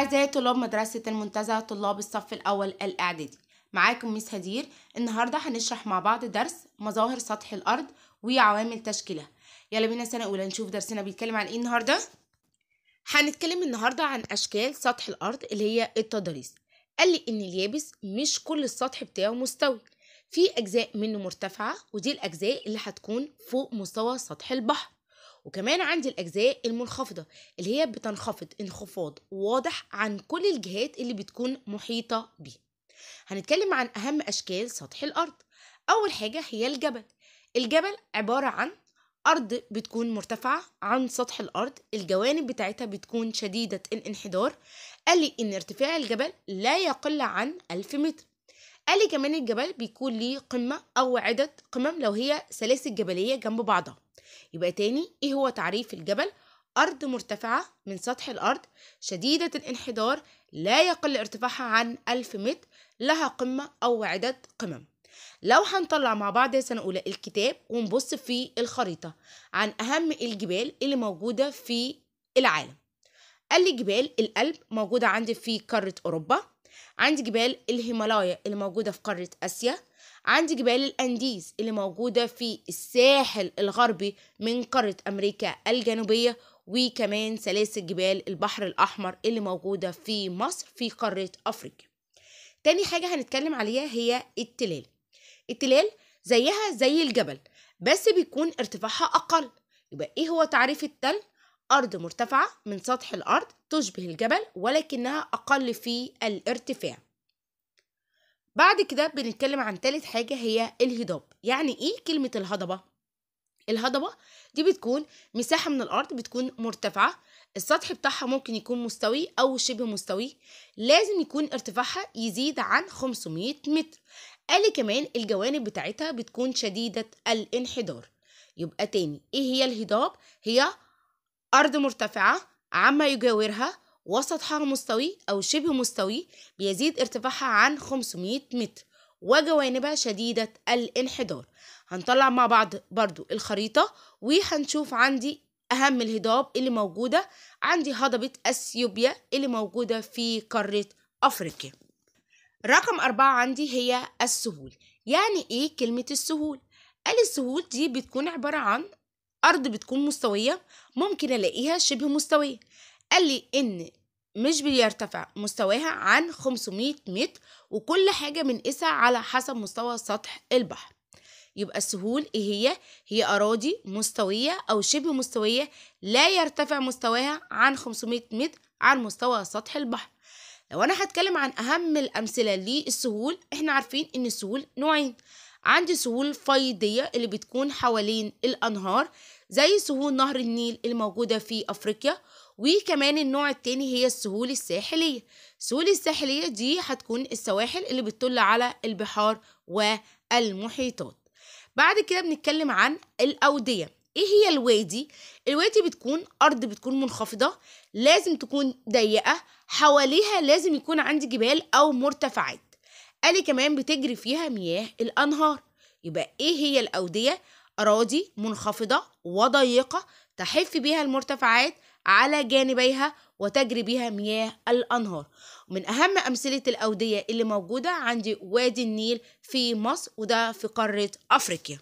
أعزائي طلاب مدرسة المنتزه طلاب الصف الأول الإعدادي معاكم ميس هدير النهاردة هنشرح مع بعض درس مظاهر سطح الأرض وعوامل تشكيلها يلا بينا سنة أولى نشوف درسنا بيتكلم عن إيه النهاردة هنتكلم النهاردة عن أشكال سطح الأرض اللي هي التضاريس قال لي إن اليابس مش كل السطح بتاعه مستوي في أجزاء منه مرتفعة ودي الأجزاء اللي هتكون فوق مستوى سطح البحر وكمان عندي الاجزاء المنخفضه اللي هي بتنخفض انخفاض واضح عن كل الجهات اللي بتكون محيطه بيها هنتكلم عن اهم اشكال سطح الارض اول حاجه هي الجبل الجبل عباره عن أرض بتكون مرتفعة عن سطح الأرض الجوانب بتاعتها بتكون شديدة الانحدار قال لي إن ارتفاع الجبل لا يقل عن ألف متر قال لي كمان الجبل بيكون ليه قمة أو عدد قمم لو هي سلاسل جبلية جنب بعضها يبقى تاني ايه هو تعريف الجبل أرض مرتفعة من سطح الأرض شديدة الانحدار لا يقل ارتفاعها عن 1000 متر لها قمة أو عدد قمم لو هنطلع مع بعض يا سنة أولى الكتاب ونبص في الخريطة عن أهم الجبال اللي موجودة في العالم قال لي جبال الألب موجودة عندي في قارة أوروبا عندي جبال الهيمالايا اللي موجودة في قارة آسيا عند جبال الأنديز اللي موجودة في الساحل الغربي من قارة أمريكا الجنوبية وكمان سلاسل جبال البحر الأحمر اللي موجودة في مصر في قارة أفريقيا تاني حاجة هنتكلم عليها هي التلال التلال زيها زي الجبل بس بيكون ارتفاعها أقل يبقى إيه هو تعريف التل؟ أرض مرتفعة من سطح الأرض تشبه الجبل ولكنها أقل في الارتفاع بعد كده بنتكلم عن تالت حاجة هي الهضاب يعني ايه كلمة الهضبة؟ الهضبة دي بتكون مساحة من الأرض بتكون مرتفعة السطح بتاعها ممكن يكون مستوي أو شبه مستوي لازم يكون ارتفاعها يزيد عن 500 متر قال كمان الجوانب بتاعتها بتكون شديدة الانحدار يبقى تاني ايه هي الهضاب؟ هي أرض مرتفعة عما يجاورها وسطها مستوي أو شبه مستوي بيزيد ارتفاعها عن 500 متر وجوانبها شديدة الانحدار هنطلع مع بعض برضو الخريطة وهنشوف عندي أهم الهضاب اللي موجودة عندي هضبة أثيوبيا اللي موجودة في قارة أفريقيا رقم أربعة عندي هي السهول يعني إيه كلمة السهول؟ قال السهول دي بتكون عبارة عن أرض بتكون مستوية ممكن ألاقيها شبه مستوية قال لي إن مش بيرتفع مستواها عن 500 متر وكل حاجة بنقيسها على حسب مستوى سطح البحر يبقى السهول ايه هي؟ هي أراضي مستوية أو شبه مستوية لا يرتفع مستواها عن 500 متر عن مستوى سطح البحر لو أنا هتكلم عن أهم الأمثلة للسهول احنا عارفين إن السهول نوعين عندي سهول فيضية اللي بتكون حوالين الأنهار زي سهول نهر النيل الموجودة في أفريقيا وكمان النوع التاني هي السهول الساحلية السهول الساحلية دي هتكون السواحل اللي بتطل على البحار والمحيطات بعد كده بنتكلم عن الأودية ايه هي الوادي الوادي بتكون ارض بتكون منخفضه لازم تكون ضيقه حواليها لازم يكون عندي جبال او مرتفعات قالي كمان بتجري فيها مياه الانهار يبقى ايه هي الاوديه اراضي منخفضه وضيقه تحف بيها المرتفعات على جانبيها وتجري بها مياه الأنهار من أهم أمثلة الأودية اللي موجودة عندي وادي النيل في مصر وده في قارة أفريقيا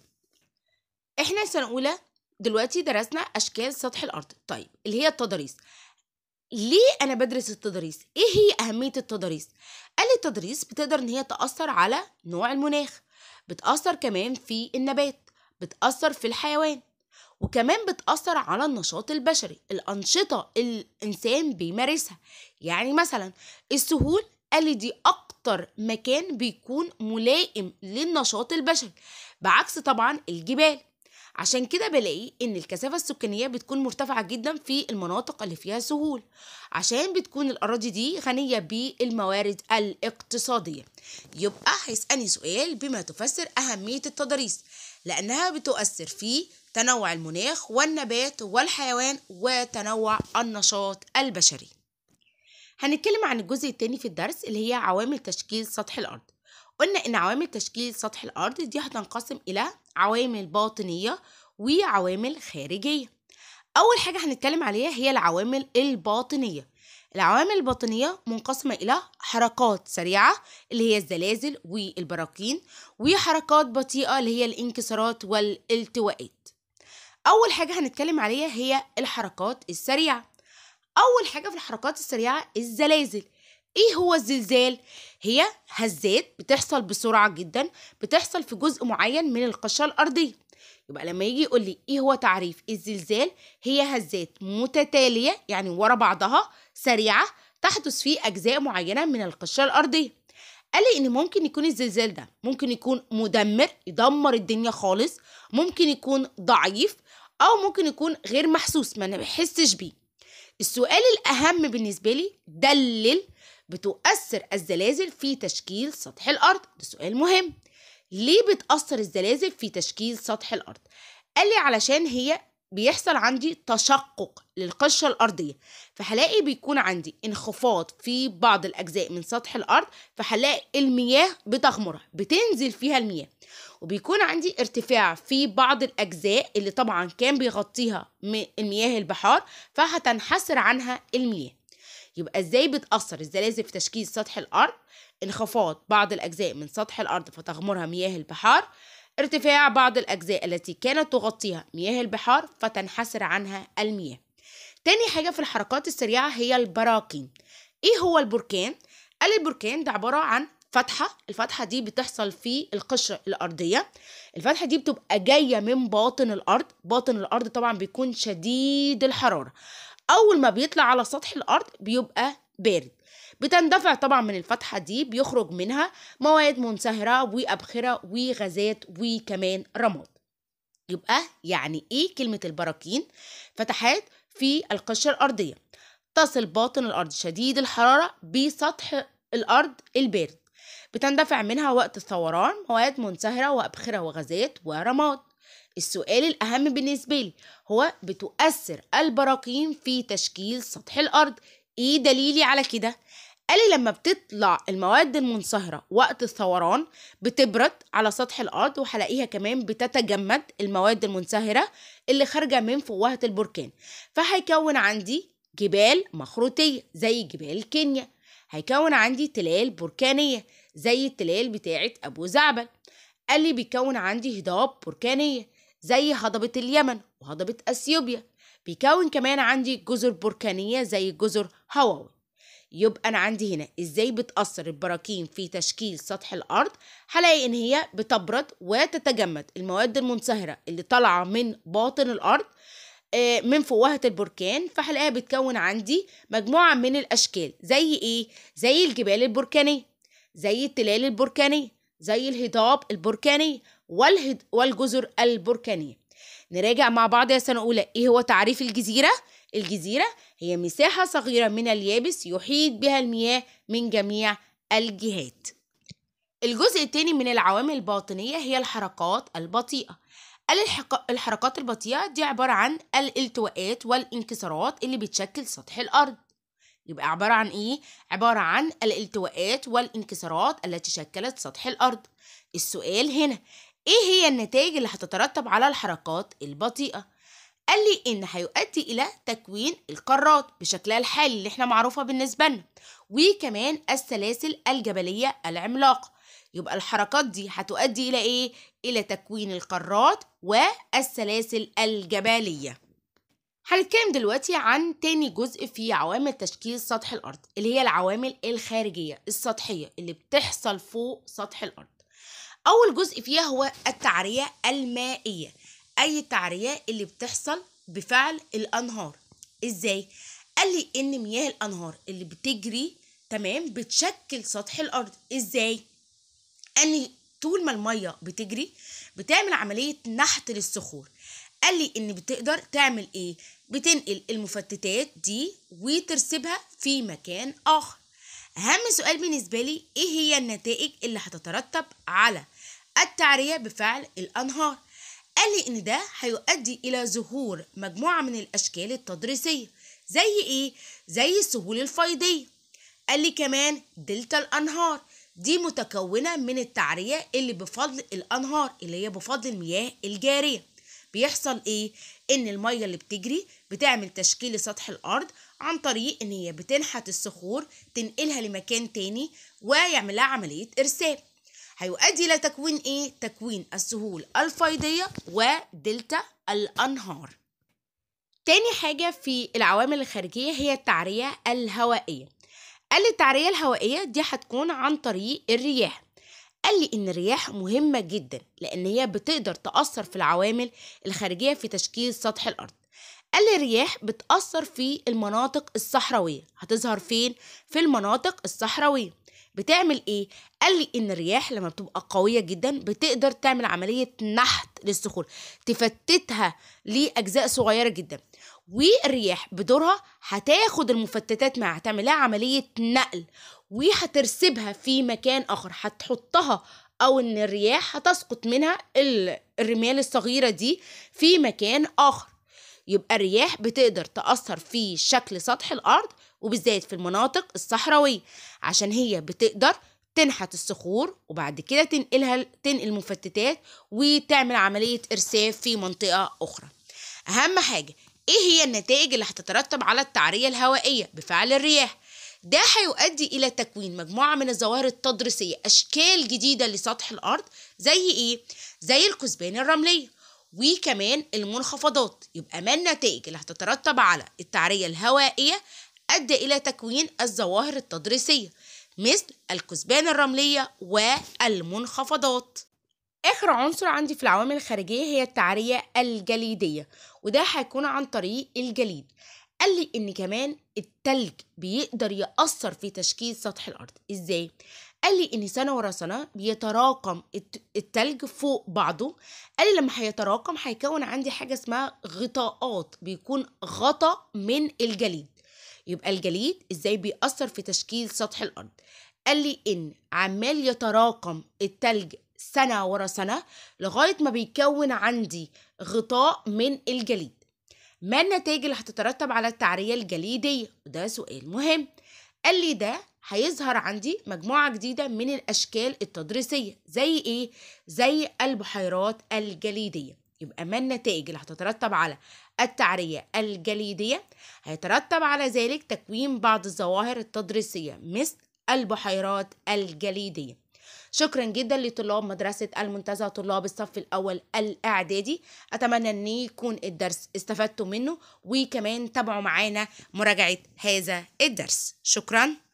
إحنا سنة أولى دلوقتي درسنا أشكال سطح الأرض طيب اللي هي التضاريس ليه أنا بدرس التضاريس؟ إيه هي أهمية التضاريس؟ قال التضاريس بتقدر إن هي تأثر على نوع المناخ بتأثر كمان في النبات بتأثر في الحيوان وكمان بتأثر على النشاط البشري الأنشطة الإنسان بيمارسها يعني مثلا السهول قال دي أكتر مكان بيكون ملائم للنشاط البشري بعكس طبعا الجبال عشان كده بلاقي ان الكثافة السكانية بتكون مرتفعة جدا في المناطق اللي فيها سهول عشان بتكون الاراضي دي غنية بالموارد الاقتصادية يبقى هيسألني سؤال بما تفسر اهمية التضاريس لانها بتؤثر في تنوع المناخ والنبات والحيوان وتنوع النشاط البشري هنتكلم عن الجزء الثاني في الدرس اللي هي عوامل تشكيل سطح الأرض قلنا إن عوامل تشكيل سطح الأرض دي هتنقسم إلى عوامل باطنية وعوامل خارجية أول حاجة هنتكلم عليها هي العوامل الباطنية العوامل الباطنية منقسمة إلى حركات سريعة اللي هي الزلازل والبراكين وحركات بطيئة اللي هي الانكسارات والالتوائات اول حاجه هنتكلم عليها هي الحركات السريعه اول حاجه في الحركات السريعه الزلازل ايه هو الزلزال هي هزات بتحصل بسرعه جدا بتحصل في جزء معين من القشره الارضيه يبقى لما يجي يقول لي ايه هو تعريف الزلزال هي هزات متتاليه يعني ورا بعضها سريعه تحدث في اجزاء معينه من القشره الارضيه قال لي ان ممكن يكون الزلزال ده ممكن يكون مدمر يدمر الدنيا خالص ممكن يكون ضعيف او ممكن يكون غير محسوس ما بحسش بيه السؤال الاهم بالنسبه لي دلل بتؤثر الزلازل في تشكيل سطح الارض ده سؤال مهم ليه بتأثر الزلازل في تشكيل سطح الارض قال لي علشان هي بيحصل عندي تشقق للقشرة الأرضية فهلاقي بيكون عندي انخفاض في بعض الأجزاء من سطح الأرض فهلاقي المياه بتغمرها بتنزل فيها المياه وبيكون عندي ارتفاع في بعض الأجزاء اللي طبعا كان بيغطيها المياه البحار فهتنحسر عنها المياه يبقى ازاي بتأثر الزلازل في تشكيل سطح الأرض انخفاض بعض الأجزاء من سطح الأرض فتغمرها مياه البحار ارتفاع بعض الأجزاء التي كانت تغطيها مياه البحار فتنحسر عنها المياه تاني حاجة في الحركات السريعة هي البراكين ايه هو البركان؟ قال البركان ده عبارة عن فتحة الفتحة دي بتحصل في القشرة الأرضية الفتحة دي بتبقى جاية من باطن الأرض باطن الأرض طبعا بيكون شديد الحرارة أول ما بيطلع على سطح الأرض بيبقى بارد بتندفع طبعا من الفتحة دي بيخرج منها مواد منسهره وأبخرة وغازات وكمان رماد يبقى يعني إيه كلمة البراكين؟ فتحات في القشرة الأرضية تصل باطن الأرض شديد الحرارة بسطح الأرض البارد بتندفع منها وقت الثوران مواد منسهره وأبخرة وغازات ورماد السؤال الأهم بالنسبة لي هو بتؤثر البراكين في تشكيل سطح الأرض إيه دليلي على كده؟ قال لي لما بتطلع المواد المنصهرة وقت الثوران بتبرد على سطح الأرض وهلاقيها كمان بتتجمد المواد المنصهرة اللي خارجة من فوهة البركان فهيكون عندي جبال مخروطية زي جبال كينيا هيكون عندي تلال بركانية زي التلال بتاعة أبو زعبل قال لي بيكون عندي هضاب بركانية زي هضبة اليمن وهضبة أثيوبيا بيكون كمان عندي جزر بركانية زي جزر هواوي يبقى انا عندي هنا ازاي بتاثر البراكين في تشكيل سطح الارض هلاقي ان هي بتبرد وتتجمد المواد المنصهره اللي طالعه من باطن الارض آه، من فوهة البركان فهلاقيها بتكون عندي مجموعة من الأشكال زي إيه؟ زي الجبال البركانية زي التلال البركانية زي الهضاب البركاني والجزر البركانية نراجع مع بعض يا سنة أولى إيه هو تعريف الجزيرة؟ الجزيرة هي مساحة صغيرة من اليابس يحيط بها المياه من جميع الجهات الجزء الثاني من العوامل الباطنية هي الحركات البطيئة الحركات البطيئة دي عبارة عن الالتواءات والانكسارات اللي بتشكل سطح الأرض يبقى عبارة عن إيه؟ عبارة عن الالتواءات والانكسارات التي شكلت سطح الأرض السؤال هنا إيه هي النتائج اللي هتترتب على الحركات البطيئة؟ قال لي إن هيؤدي إلى تكوين القارات بشكلها الحالي اللي إحنا معروفة بالنسبة لنا وكمان السلاسل الجبلية العملاقة يبقى الحركات دي هتؤدي إلى إيه؟ إلى تكوين القارات والسلاسل الجبلية هنتكلم دلوقتي عن تاني جزء في عوامل تشكيل سطح الأرض اللي هي العوامل الخارجية السطحية اللي بتحصل فوق سطح الأرض أول جزء فيها هو التعرية المائية اي تعريه اللي بتحصل بفعل الانهار ازاي قال لي ان مياه الانهار اللي بتجري تمام بتشكل سطح الارض ازاي ان طول ما الميه بتجري بتعمل عمليه نحت للصخور قال لي ان بتقدر تعمل ايه بتنقل المفتتات دي وترسبها في مكان اخر اهم سؤال بالنسبه لي ايه هي النتائج اللي هتترتب على التعريه بفعل الانهار قال لي إن ده هيؤدي إلى ظهور مجموعة من الأشكال التدريسية زي إيه؟ زي السهول الفيضية قال لي كمان دلتا الأنهار دي متكونة من التعرية اللي بفضل الأنهار اللي هي بفضل المياه الجارية بيحصل إيه؟ إن المية اللي بتجري بتعمل تشكيل سطح الأرض عن طريق إن هي بتنحت الصخور تنقلها لمكان تاني ويعملها عملية إرسال هيؤدي إلى تكوين إيه؟ تكوين السهول الفيضية ودلتا الأنهار تاني حاجة في العوامل الخارجية هي التعرية الهوائية قال لي التعرية الهوائية دي هتكون عن طريق الرياح قال لي إن الرياح مهمة جدا لأن هي بتقدر تأثر في العوامل الخارجية في تشكيل سطح الأرض قال لي الرياح بتأثر في المناطق الصحراوية هتظهر فين؟ في المناطق الصحراوية بتعمل ايه قال لي ان الرياح لما بتبقى قويه جدا بتقدر تعمل عمليه نحت للصخور تفتتها لاجزاء صغيره جدا والرياح بدورها هتاخد المفتتات معاها تعملها عمليه نقل وهترسبها في مكان اخر هتحطها او ان الرياح هتسقط منها الرمال الصغيره دي في مكان اخر يبقى الرياح بتقدر تاثر في شكل سطح الارض وبالذات في المناطق الصحراوية عشان هي بتقدر تنحت الصخور وبعد كده تنقلها تنقل مفتتات وتعمل عملية إرساف في منطقة أخرى أهم حاجة إيه هي النتائج اللي هتترتب على التعرية الهوائية بفعل الرياح ده هيؤدي إلى تكوين مجموعة من الظواهر التضريسية أشكال جديدة لسطح الأرض زي إيه؟ زي الكثبان الرملية وكمان المنخفضات يبقى ما النتائج اللي هتترتب على التعرية الهوائية أدى إلى تكوين الظواهر التضريسية مثل الكثبان الرملية والمنخفضات آخر عنصر عندي في العوامل الخارجية هي التعرية الجليدية وده هيكون عن طريق الجليد قال لي إن كمان التلج بيقدر يأثر في تشكيل سطح الأرض إزاي؟ قال لي ان سنه ورا سنه بيتراكم التلج فوق بعضه قال لي لما هيتراكم هيكون عندي حاجه اسمها غطاءات بيكون غطا من الجليد يبقى الجليد ازاي بيأثر في تشكيل سطح الأرض قال لي إن عمال يتراكم التلج سنة ورا سنة لغاية ما بيكون عندي غطاء من الجليد ما النتائج اللي هتترتب على التعرية الجليدية ده سؤال مهم قال لي ده هيظهر عندي مجموعة جديدة من الأشكال التضريسية زي إيه؟ زي البحيرات الجليدية يبقى ما النتائج اللي هتترتب على التعرية الجليدية هيترتب على ذلك تكوين بعض الظواهر التدريسية مثل البحيرات الجليدية شكرا جدا لطلاب مدرسة المنتزه طلاب الصف الأول الإعدادي أتمنى أن يكون الدرس استفدتوا منه وكمان تابعوا معانا مراجعة هذا الدرس شكرا